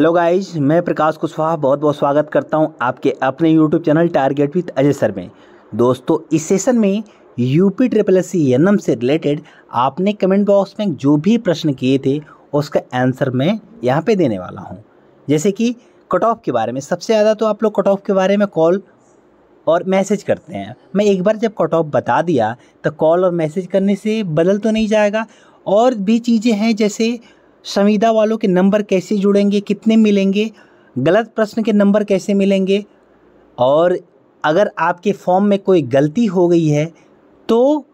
hello guys मैं प्रकाश कुशवाहा बहुत बहुत स्वागत करता हूं आपके अपने YouTube channel Target with Ajay sir में दोस्तों इस सेशन में UP triple S C N M से रिलेटेड आपने कमेंट बॉक्स में जो भी प्रश्न किए थे उसका आंसर मैं यहां पे देने वाला हूं जैसे कि कट ऑफ के बारे में सबसे ज़्यादा तो आप लोग कट ऑफ के बारे में कॉल और मैसेज करते हैं मैं एक बार जब कट ऑफ बता दिया तो कॉल और मैसेज करने से बदल तो नहीं जाएगा और भी चीज़ें हैं जैसे संविदा वालों के नंबर कैसे जुड़ेंगे कितने मिलेंगे गलत प्रश्न के नंबर कैसे मिलेंगे और अगर आपके फॉर्म में कोई गलती हो गई है तो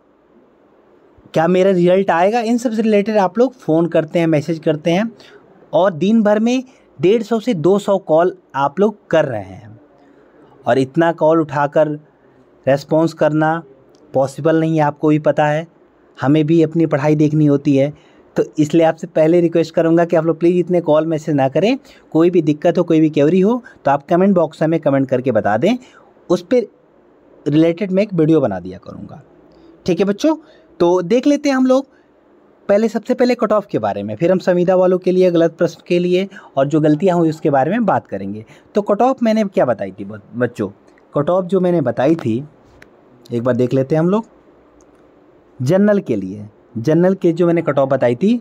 क्या मेरा रिजल्ट आएगा इन सब से रिलेटेड आप लोग फ़ोन करते हैं मैसेज करते हैं और दिन भर में डेढ़ सौ से दो सौ कॉल आप लोग कर रहे हैं और इतना कॉल उठाकर रेस्पॉन्स करना पॉसिबल नहीं है आपको भी पता है हमें भी अपनी पढ़ाई देखनी होती है तो इसलिए आपसे पहले रिक्वेस्ट करूँगा कि आप लोग प्लीज़ इतने कॉल मैसेज ना करें कोई भी दिक्कत हो कोई भी क्वेरी हो तो आप कमेंट बॉक्स में कमेंट करके बता दें उस पर रिलेटेड मैं एक वीडियो बना दिया करूँगा ठीक है बच्चों तो देख लेते हैं हम लोग पहले सबसे पहले कट ऑफ के बारे में फिर हम संविदा वालों के लिए गलत प्रश्न के लिए और जो गलतियाँ हुई उसके बारे में बात करेंगे तो कट ऑफ मैंने क्या बताई थी बच्चों कट ऑफ जो मैंने बताई थी एक बार देख लेते हैं हम लोग जनरल के लिए जनरल के जो मैंने कट ऑफ बताई थी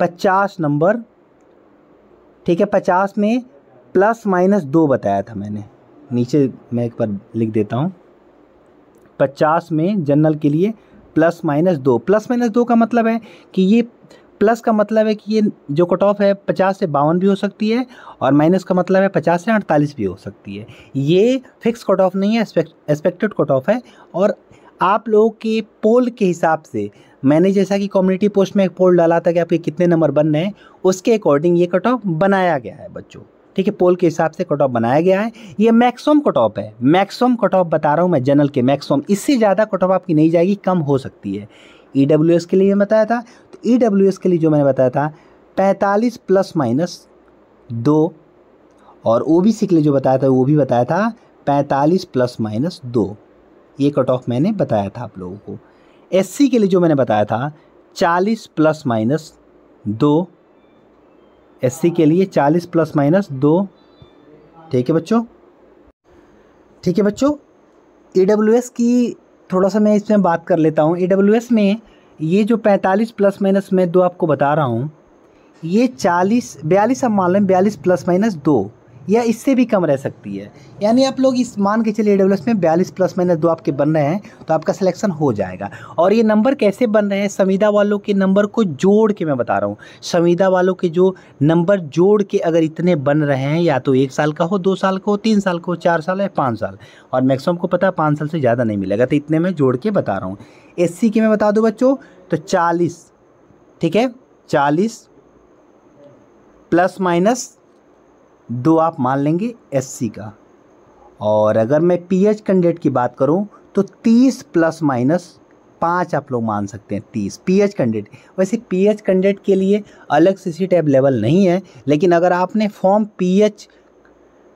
पचास नंबर ठीक है पचास में प्लस माइनस दो बताया था मैंने नीचे मैं एक बार लिख देता हूँ पचास में जनरल के लिए प्लस माइनस दो प्लस माइनस दो का मतलब है कि ये प्लस का मतलब है कि ये जो कट ऑफ है पचास से बावन भी हो सकती है और माइनस का मतलब है पचास से अड़तालीस भी हो सकती है ये फिक्स कट ऑफ नहीं है एक्सपेक्टेड कट ऑफ है और आप लोगों के पोल के हिसाब से मैंने जैसा कि कम्युनिटी पोस्ट में एक पोल डाला था कि आपके कितने नंबर बन रहे हैं उसके अकॉर्डिंग ये कट ऑफ बनाया गया है बच्चों ठीक है पोल के हिसाब से कट ऑफ बनाया गया है ये मैक्सिमम कट ऑफ है मैक्सिमम कट ऑफ बता रहा हूँ मैं जनरल के मैक्सिमम इससे ज़्यादा कट ऑफ आपकी नहीं जाएगी कम हो सकती है ई e के लिए बताया था तो ई e के लिए जो मैंने बताया था पैंतालीस प्लस माइनस दो और ओ के लिए जो बताया था वो भी बताया था पैंतालीस प्लस माइनस दो ये कट ऑफ मैंने बताया था आप लोगों को एससी के लिए जो मैंने बताया था चालीस प्लस माइनस दो एससी के लिए चालीस प्लस माइनस दो ठीक है बच्चों ठीक है बच्चों ई की थोड़ा सा मैं इसमें बात कर लेता हूँ ई में ये जो 45 प्लस माइनस मैं दो आपको बता रहा हूँ ये 40 बयालीस आप मान लें बयालीस प्लस माइनस दो या इससे भी कम रह सकती है यानी आप लोग इस मान के चलिए डब्ल्यू में बयालीस प्लस माइनस दो आपके बन रहे हैं तो आपका सिलेक्शन हो जाएगा और ये नंबर कैसे बन रहे हैं संविदा वालों के नंबर को जोड़ के मैं बता रहा हूँ संविदा वालों के जो नंबर जोड़ के अगर इतने बन रहे हैं या तो एक साल का हो दो साल का हो तीन साल का हो चार साल या पाँच साल और मैक्सिमम को पता है पाँच साल से ज़्यादा नहीं मिलेगा तो इतने मैं जोड़ के बता रहा हूँ एस की मैं बता दूँ बच्चों तो चालीस ठीक है चालीस प्लस माइनस दो आप मान लेंगे एस का और अगर मैं एच कैंडिडेट की बात करूँ तो तीस प्लस माइनस पाँच आप लोग मान सकते हैं तीस पी एच कैंडिडेट वैसे पी एच कैंडिडेट के लिए अलग से सीट अवेलेबल नहीं है लेकिन अगर आपने फॉर्म पी एच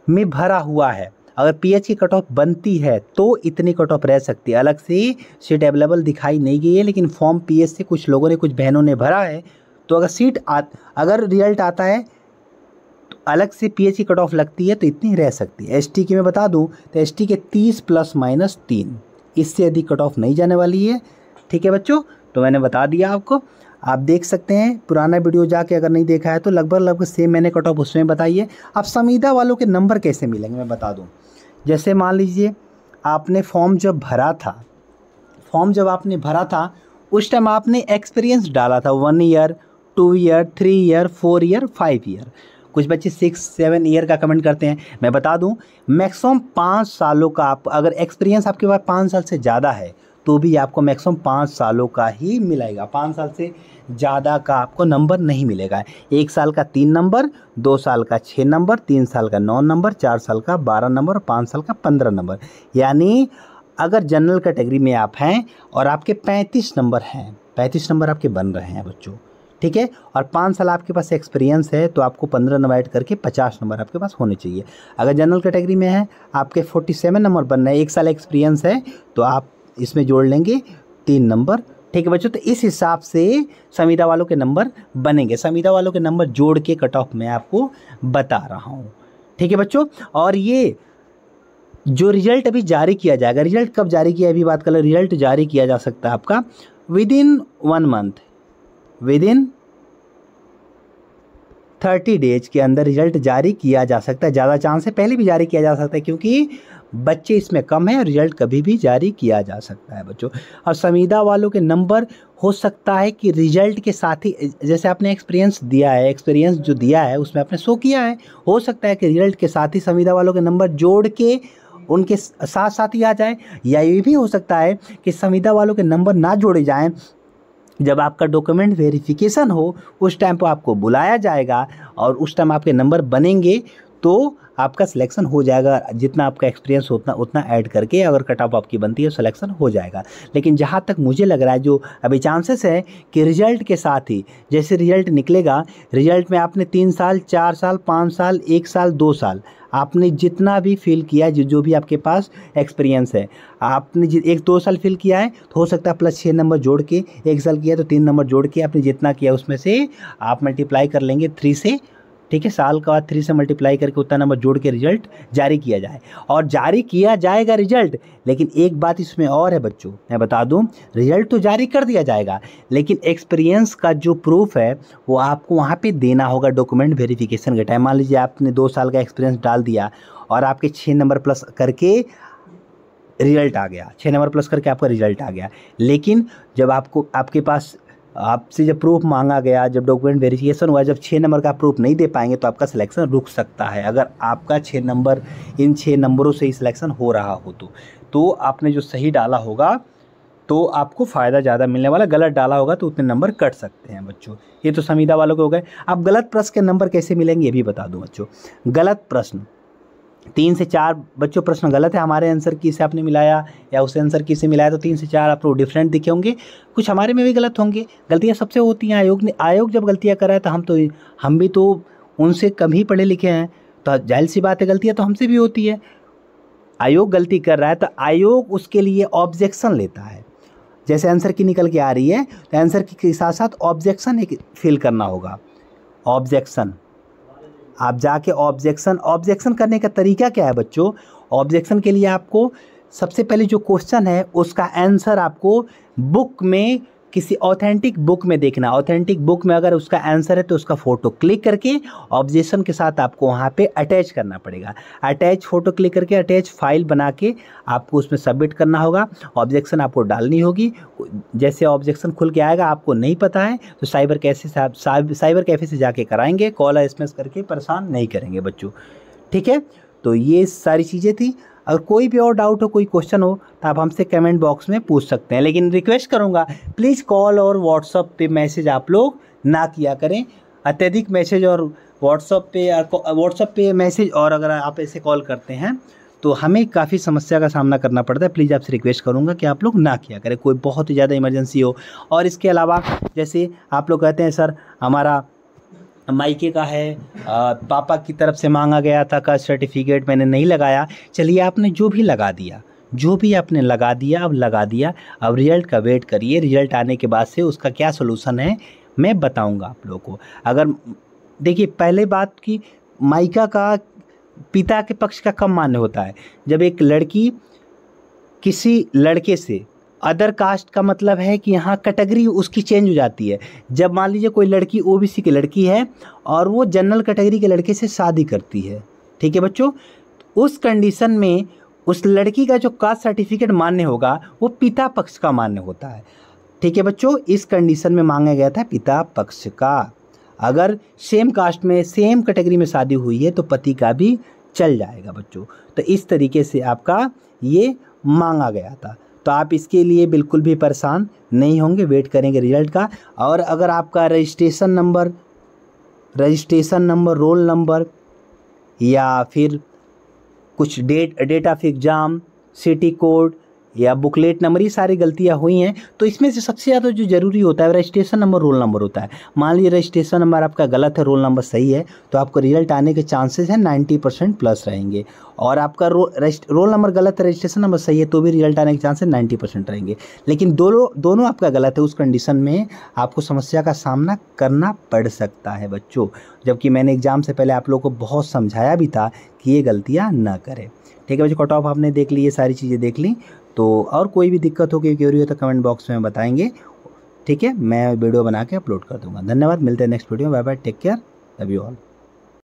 में भरा हुआ है अगर पी एच की कट ऑफ बनती है तो इतनी कट ऑफ रह सकती है अलग से सीट अवेलेबल दिखाई नहीं गई है लेकिन फॉर्म पी एच से कुछ लोगों ने कुछ बहनों ने भरा है तो अगर सीट आ अगर रिजल्ट आता है अलग से एच की कट ऑफ लगती है तो इतनी रह सकती है एसटी की मैं बता दूं तो एसटी के तीस प्लस माइनस तीन इससे अधिक कट ऑफ नहीं जाने वाली है ठीक है बच्चों तो मैंने बता दिया आपको आप देख सकते हैं पुराना वीडियो जाके अगर नहीं देखा है तो लगभग लगभग सेम मैंने कट ऑफ उसमें बताई है अब संविदा वालों के नंबर कैसे मिलेंगे मैं बता दूँ जैसे मान लीजिए आपने फॉर्म जब भरा था फॉर्म जब आपने भरा था उस टाइम आपने एक्सपीरियंस डाला था one year two year three year four year five year कुछ बच्चे सिक्स सेवन ईयर का कमेंट करते हैं मैं बता दूं मैक्सिमम पाँच सालों का आप अगर एक्सपीरियंस आपके पास पाँच साल से ज़्यादा है तो भी आपको मैक्सिमम पाँच सालों का ही मिलेगा पाँच साल से ज़्यादा का आपको नंबर नहीं मिलेगा एक साल का तीन नंबर दो साल का छः नंबर तीन साल का नौ नंबर चार साल का बारह नंबर और पाँच साल का पंद्रह नंबर यानी अगर जनरल कैटेगरी में आप हैं और आपके पैंतीस नंबर हैं पैंतीस नंबर आपके बन रहे हैं बच्चों ठीक है और पाँच साल आपके पास एक्सपीरियंस है तो आपको पंद्रह नंबर ऐड करके पचास नंबर आपके पास होने चाहिए अगर जनरल कैटेगरी में है आपके फोर्टी सेवन नंबर बन रहे हैं एक साल एक्सपीरियंस है तो आप इसमें जोड़ लेंगे तीन नंबर ठीक है बच्चों तो इस हिसाब से संविदा वालों के नंबर बनेंगे संविदा वालों के नंबर जोड़ के कट ऑफ मैं आपको बता रहा हूँ ठीक है बच्चों और ये जो रिजल्ट अभी जारी किया जाएगा रिजल्ट कब जारी किया अभी बात कर लो रिजल्ट जारी किया जा सकता है आपका within one month within thirty days के अंदर रिजल्ट जारी किया जा सकता है ज़्यादा चांस है पहले भी जारी किया जा सकता है क्योंकि बच्चे इसमें कम है और रिजल्ट कभी भी जारी किया जा सकता है बच्चों और संविदा वालों के नंबर हो सकता है कि रिजल्ट के साथ ही जैसे आपने एक्सपीरियंस दिया है एक्सपीरियंस जो दिया है उसमें आपने शो किया है हो सकता है कि रिजल्ट के साथ ही संविदा वालों के नंबर जोड़ के उनके साथ साथ ही आ जाए या ये भी हो सकता है कि संविदा वालों के नंबर ना जोड़े जाएँ जब आपका डॉक्यूमेंट वेरिफिकेशन हो उस टाइम पर आपको बुलाया जाएगा और उस टाइम आपके नंबर बनेंगे तो आपका सिलेक्शन हो जाएगा जितना आपका एक्सपीरियंस उतना उतना ऐड करके अगर कट ऑफ आपकी बनती है सिलेक्शन तो हो जाएगा लेकिन जहाँ तक मुझे लग रहा है जो अभी चांसेस है कि रिजल्ट के साथ ही जैसे रिजल्ट निकलेगा रिजल्ट में आपने तीन साल चार साल पाँच साल एक साल दो साल आपने जितना भी फील किया है जो जो भी आपके पास एक्सपीरियंस है आपने एक दो साल फील किया है तो हो सकता है प्लस छः नंबर जोड़ के एक साल किया तो तीन नंबर जोड़ के आपने जितना किया उसमें से आप मल्टीप्लाई कर लेंगे थ्री से ठीक है साल का बाद थ्री से मल्टीप्लाई करके उतना नंबर जोड़ के रिजल्ट जारी किया जाए और जारी किया जाएगा रिजल्ट लेकिन एक बात इसमें और है बच्चों मैं बता दूं रिजल्ट तो जारी कर दिया जाएगा लेकिन एक्सपीरियंस का जो प्रूफ है वो आपको वहाँ पर देना होगा डॉक्यूमेंट वेरीफिकेशन के टाइम मान लीजिए आपने दो साल का एक्सपीरियंस डाल दिया और आपके छः नंबर प्लस करके रिजल्ट आ गया छः नंबर प्लस करके आपका रिजल्ट आ गया लेकिन जब आपको आपके पास आपसे जब प्रूफ मांगा गया जब डॉक्यूमेंट वेरिफिकेशन हुआ जब छः नंबर का प्रूफ नहीं दे पाएंगे तो आपका सिलेक्शन रुक सकता है अगर आपका छः नंबर इन छः नंबरों से ही सिलेक्शन हो रहा हो तो तो आपने जो सही डाला होगा तो आपको फ़ायदा ज़्यादा मिलने वाला गलत डाला होगा तो उतने नंबर कट सकते हैं बच्चों ये तो संविदा वालों के हो गए आप गलत प्रश्न के नंबर कैसे मिलेंगे ये भी बता दूँ बच्चों गलत प्रश्न तीन से चार बच्चों प्रश्न गलत है हमारे आंसर किसे आपने मिलाया या उसे आंसर किसे मिलाया तो तीन से चार आप लोग डिफरेंट दिखे होंगे कुछ हमारे में भी गलत होंगे गलतियाँ सबसे होती हैं आयोग ने आयोग जब गलतियाँ करा है तो हम तो हम भी तो उनसे कम ही पढ़े लिखे हैं तो जाहिर सी बात है गलतियाँ तो हमसे भी होती है आयोग गलती कर रहा है तो आयोग उसके लिए ऑब्जेक्शन लेता है जैसे आंसर की निकल के आ रही है तो आंसर के साथ साथ ऑब्जेक्शन एक फिल करना होगा ऑब्जेक्शन आप जाके ऑब्जेक्शन ऑब्जेक्शन करने का तरीका क्या है बच्चों ऑब्जेक्शन के लिए आपको सबसे पहले जो क्वेश्चन है उसका आंसर आपको बुक में किसी ऑथेंटिक बुक में देखना ऑथेंटिक बुक में अगर उसका आंसर है तो उसका फ़ोटो क्लिक करके ऑब्जेक्शन के साथ आपको वहाँ पे अटैच करना पड़ेगा अटैच फ़ोटो क्लिक करके अटैच फाइल बना के आपको उसमें सबमिट करना होगा ऑब्जेक्शन आपको डालनी होगी जैसे ऑब्जेक्शन खुल के आएगा आपको नहीं पता है तो साइबर कैसे साइबर कैफ़े से जाके कराएंगे कॉल एस करके परेशान नहीं करेंगे बच्चों ठीक है तो ये सारी चीज़ें थी अगर कोई भी और डाउट हो कोई क्वेश्चन हो तो आप हमसे कमेंट बॉक्स में पूछ सकते हैं लेकिन रिक्वेस्ट करूँगा प्लीज़ कॉल और व्हाट्सअप पे मैसेज आप लोग ना किया करें अत्यधिक मैसेज और व्हाट्सअप पे व्हाट्सअप पे मैसेज और अगर आप ऐसे कॉल करते हैं तो हमें काफ़ी समस्या का सामना करना पड़ता है प्लीज़ आपसे रिक्वेस्ट करूँगा कि आप लोग ना किया करें कोई बहुत ही ज़्यादा इमरजेंसी हो और इसके अलावा जैसे आप लोग कहते हैं सर हमारा मायके का है आ, पापा की तरफ से मांगा गया था का सर्टिफिकेट मैंने नहीं लगाया चलिए आपने जो भी लगा दिया जो भी आपने लगा दिया अब लगा दिया अब रिजल्ट का वेट करिए रिजल्ट आने के बाद से उसका क्या सोलूसन है मैं बताऊँगा आप लोगों को अगर देखिए पहले बात की माइका का पिता के पक्ष का कम मान्य होता है जब एक लड़की किसी लड़के से अदर कास्ट का मतलब है कि यहाँ कैटेगरी उसकी चेंज हो जाती है जब मान लीजिए कोई लड़की सी की लड़की है और वो जनरल कैटेगरी के लड़के से शादी करती है ठीक है बच्चों उस कंडीशन में उस लड़की का जो कास्ट सर्टिफिकेट मान्य होगा वो पिता पक्ष का मान्य होता है ठीक है बच्चों इस कंडीशन में मांगा गया था पिता पक्ष का अगर सेम कास्ट में सेम कैटेगरी में शादी हुई है तो पति का भी चल जाएगा बच्चों तो इस तरीके से आपका ये मांगा गया था तो आप इसके लिए बिल्कुल भी परेशान नहीं होंगे वेट करेंगे रिजल्ट का और अगर आपका registration number registration number roll number या फिर कुछ date date of exam city code या बुकलेट नंबर ये सारी गलतियाँ हुई हैं तो इसमें से सबसे ज़्यादा जो ज़रूरी होता है रजिस्ट्रेशन नंबर रोल नंबर होता है मान लीजिए रजिस्ट्रेशन नंबर आपका गलत है रोल नंबर सही है तो आपको रिजल्ट आने के चांसेस हैं नाइन्टी परसेंट प्लस रहेंगे और आपका रो, रोल नंबर गलत है रजिस्ट्रेशन नंबर सही है तो भी रिजल्ट आने के चांसेस नाइन्टी परसेंट रहेंगे लेकिन दोनों दोनों आपका गलत है उस कंडीशन में आपको समस्या का सामना करना पड़ सकता है बच्चों जबकि मैंने एग्ज़ाम से पहले आप लोग को बहुत समझाया भी था कि ये गलतियाँ ना करें ठीक है बच्चों कट ऑफ आपने देख ली ये सारी चीज़ें देख ली तो और कोई भी दिक्कत हो क्योंकि रही हो तो कमेंट बॉक्स में बताएंगे ठीक है मैं वीडियो बना के अपलोड कर दूंगा धन्यवाद मिलते हैं नेक्स्ट वीडियो में bye bye take care love you all